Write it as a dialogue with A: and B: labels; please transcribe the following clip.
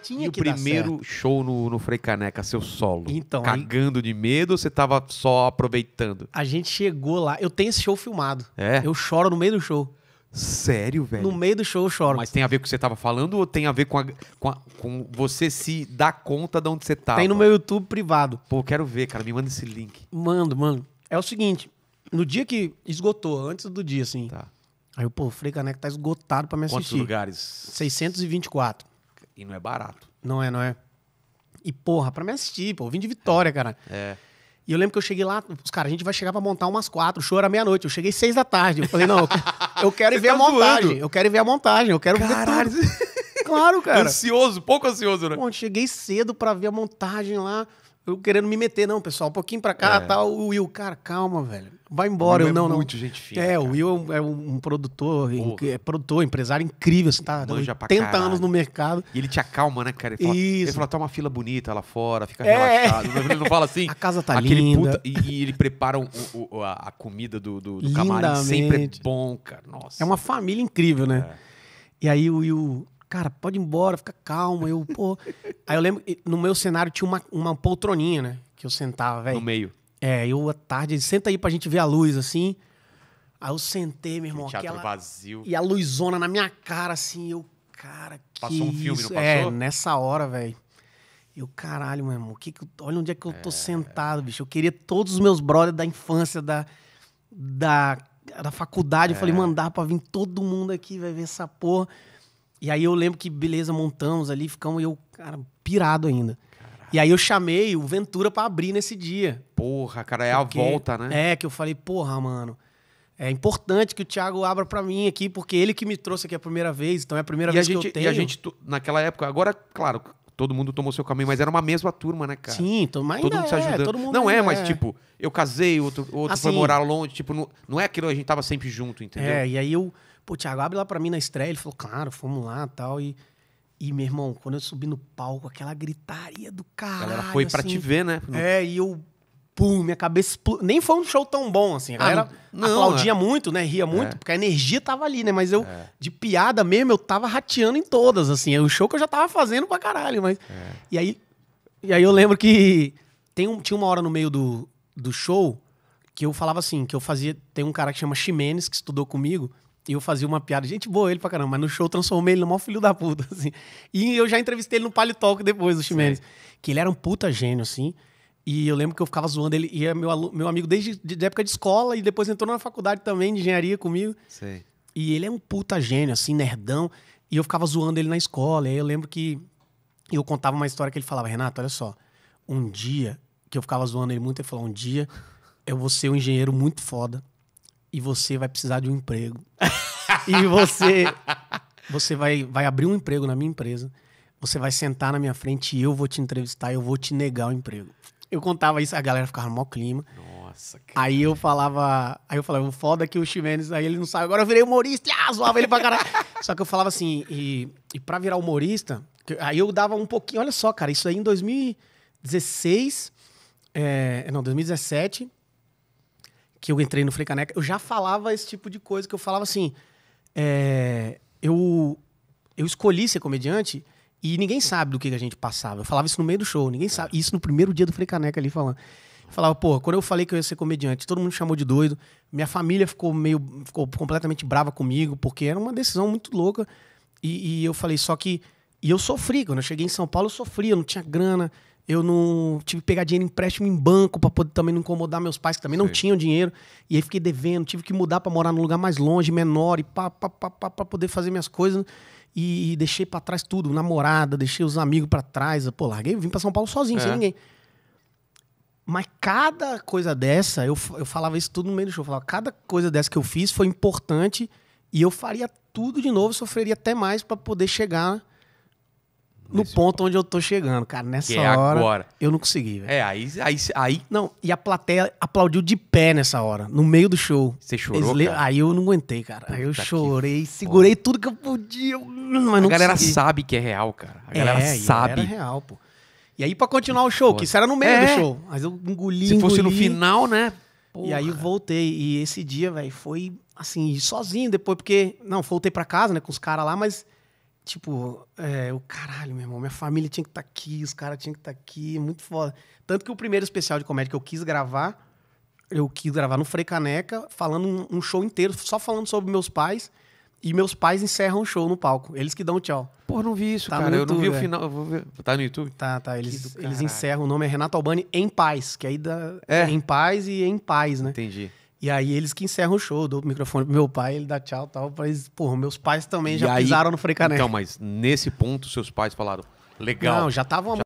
A: tinha e o primeiro
B: show no, no Frei Caneca, seu solo? Então, Cagando aí... de medo ou você tava só aproveitando?
A: A gente chegou lá. Eu tenho esse show filmado.
B: É? Eu choro no meio do show. Sério, velho? No meio do show eu choro. Mas tem a ver com o que você tava falando ou tem a ver com, a, com, a, com você se dar conta de onde você tava? Tem no meu YouTube privado. Pô, quero ver, cara. Me manda esse
A: link. Mando, mano. É o seguinte, no dia que esgotou, antes do dia, assim. Tá. Aí eu, pô, o Frei Caneca tá esgotado pra me assistir. Quantos lugares? 624. E não é barato. Não é, não é. E, porra, pra me assistir, pô, eu vim de Vitória, cara. É. E eu lembro que eu cheguei lá, os caras, a gente vai chegar pra montar umas quatro, o show era meia-noite. Eu cheguei seis da tarde. Eu falei, não, eu quero ir ver tá a montagem. Eu quero ir ver a montagem, eu quero Caralho. ver tudo. claro, cara. Ansioso, pouco ansioso, né? Pô, cheguei cedo pra ver a montagem lá eu querendo me meter, não, pessoal. Um pouquinho pra cá, é. tal. Tá, o Will, cara, calma, velho. Vai embora, eu não, é não. Muito não. gente fina, É, cara. o Will é, é um, um produtor, oh. é produtor, empresário incrível, assim, tá? tá Manja 80 anos no mercado. E ele te acalma,
B: né, cara? Ele fala, Isso. Ele fala, tá uma fila bonita lá fora, fica é. relaxado. Ele não fala assim. a casa tá linda. Puta, e, e, ele prepara o, o, a, a, comida do, do, do camarim sempre é bom, cara. Nossa. É uma
A: família incrível, né? É. E aí o Will cara, pode ir embora, fica calmo. Eu, pô. Aí eu lembro, no meu cenário tinha uma, uma poltroninha, né? Que eu sentava, velho. No meio. É, eu à tarde, ele senta aí pra gente ver a luz, assim. Aí eu sentei, meu irmão. Teatro aquela... vazio. E a luzona na minha cara, assim, eu, cara, que. Passou um filme, não passou? É, nessa hora, velho. Eu, caralho, meu irmão, que que olha onde é que eu tô é... sentado, bicho. Eu queria todos os meus brothers da infância, da, da, da faculdade. É... Eu falei, mandar pra vir todo mundo aqui, vai ver essa porra. E aí eu lembro que, beleza, montamos ali, ficamos eu, cara, pirado ainda. Caraca. E aí eu chamei o Ventura para abrir nesse dia. Porra, cara, é porque, a volta, né? É, que eu falei, porra, mano. É importante que o Thiago abra para mim aqui, porque ele que me trouxe aqui a primeira vez, então é a primeira e vez a gente, que eu tenho. E a gente,
B: naquela época, agora, claro, todo mundo tomou seu caminho, mas era uma mesma turma, né, cara? Sim, então, mas todo mundo é, se ajudando. não é, mas é. tipo, eu casei, outro, outro assim, foi morar longe, tipo, não, não é aquilo a gente tava sempre junto, entendeu? É, e aí
A: eu pô, Thiago, abre lá pra mim na estreia. Ele falou, claro, fomos lá tal, e tal. E, meu irmão, quando eu subi no palco, aquela gritaria do cara. galera foi assim, pra te ver, né? É, e eu. Pum, minha cabeça. Nem foi um show tão bom, assim. A ah, galera não, aplaudia não, é. muito, né? Ria muito, é. porque a energia tava ali, né? Mas eu, é. de piada mesmo, eu tava rateando em todas, assim. É o show que eu já tava fazendo pra caralho, mas. É. E aí. E aí eu lembro que tem um, tinha uma hora no meio do, do show que eu falava assim, que eu fazia. Tem um cara que chama Ximenes, que estudou comigo, e eu fazia uma piada, gente boa ele pra caramba, mas no show transformei ele no maior filho da puta, assim. E eu já entrevistei ele no Talk depois, o Ximenes. Que ele era um puta gênio, assim. E eu lembro que eu ficava zoando ele, e é meu, meu amigo desde de, de época de escola, e depois entrou na faculdade também de engenharia comigo. Sim. E ele é um puta gênio, assim, nerdão. E eu ficava zoando ele na escola. E aí eu lembro que eu contava uma história que ele falava, Renato, olha só, um dia, que eu ficava zoando ele muito, ele falou, um dia eu vou ser um engenheiro muito foda e você vai precisar de um emprego. e você você vai, vai abrir um emprego na minha empresa, você vai sentar na minha frente e eu vou te entrevistar, eu vou te negar o emprego. Eu contava isso, a galera ficava no maior clima. Nossa, cara. Aí eu falava, aí eu falava, foda que o Ximenes, aí ele não sabe, agora eu virei humorista, ah, zoava ele pra caralho. Só que eu falava assim, e, e pra virar humorista, aí eu dava um pouquinho, olha só, cara, isso aí em 2016, é, eh, não, 2017, que eu entrei no Frei Caneca, eu já falava esse tipo de coisa, que eu falava assim, é, eu, eu escolhi ser comediante e ninguém sabe do que a gente passava. Eu falava isso no meio do show, ninguém sabe. Isso no primeiro dia do Frei Caneca ali falando. Eu falava, pô, quando eu falei que eu ia ser comediante, todo mundo chamou de doido. Minha família ficou meio, ficou completamente brava comigo, porque era uma decisão muito louca. E, e eu falei, só que. E eu sofri, quando eu cheguei em São Paulo, eu sofri, eu não tinha grana. Eu não tive que pegar dinheiro empréstimo em banco para poder também não incomodar meus pais, que também não tinham dinheiro. E aí fiquei devendo, tive que mudar para morar num lugar mais longe, menor, e para poder fazer minhas coisas. E, e deixei para trás tudo, namorada, deixei os amigos para trás. Pô, larguei, vim para São Paulo sozinho, é. sem ninguém. Mas cada coisa dessa, eu, eu falava isso tudo no meio do show. Eu falava, cada coisa dessa que eu fiz foi importante e eu faria tudo de novo, sofreria até mais para poder chegar no ponto, onde eu tô chegando, cara. Nessa é hora, agora.
B: eu não consegui, velho. É, aí,
A: aí, aí... Não, e a plateia aplaudiu de pé nessa hora, no meio do show. Você chorou, Eles... Aí eu não aguentei, cara. Puta aí eu chorei, segurei foda. tudo que eu podia, mas não A galera consegui.
B: sabe que é real, cara. A é, galera é, sabe. Era
A: real, pô. E aí pra continuar o show, foda. que isso era no meio é. do show. Mas eu engoli, Se engoli, fosse no final, né? Porra. E aí voltei. E esse dia, velho, foi assim, sozinho depois, porque... Não, voltei pra casa, né, com os caras lá, mas tipo, é, o caralho, meu irmão, minha família tinha que estar tá aqui, os caras tinham que estar tá aqui, é muito foda. Tanto que o primeiro especial de comédia que eu quis gravar, eu quis gravar no Frei Caneca, falando um, um show inteiro, só falando sobre meus pais. E meus pais encerram o show no palco. Eles que dão tchau. Porra, não vi isso, tá cara. YouTube, eu não vi o é. final. Eu vou ver. Tá no YouTube? Tá, tá. Eles, eles encerram. O nome é Renato Albani em paz. Que aí dá é. em paz e em paz, né? Entendi. E aí eles que encerram o show, dou o microfone pro meu pai, ele dá tchau tal, mas, porra, meus pais também e já aí, pisaram no Frecané. Então,
B: mas nesse ponto seus pais falaram, legal. Não,
A: já estavam